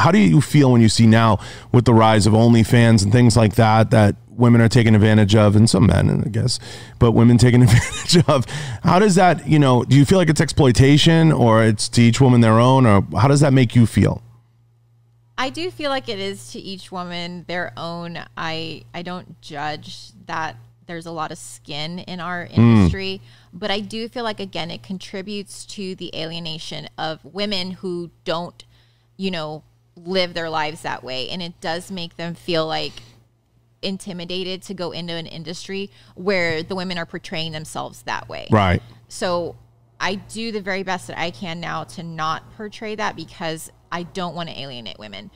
how do you feel when you see now with the rise of OnlyFans and things like that that women are taken advantage of and some men I guess but women taken advantage of how does that you know do you feel like it's exploitation or it's to each woman their own or how does that make you feel I do feel like it is to each woman their own I I don't judge that there's a lot of skin in our hmm. industry mm. but I do feel like again it contributes to the alienation of women who don't you know live their lives that way. And it does make them feel like intimidated to go into an industry where the women are portraying themselves that way. Right. So I do the very best that I can now to not portray that because I don't want to alienate women.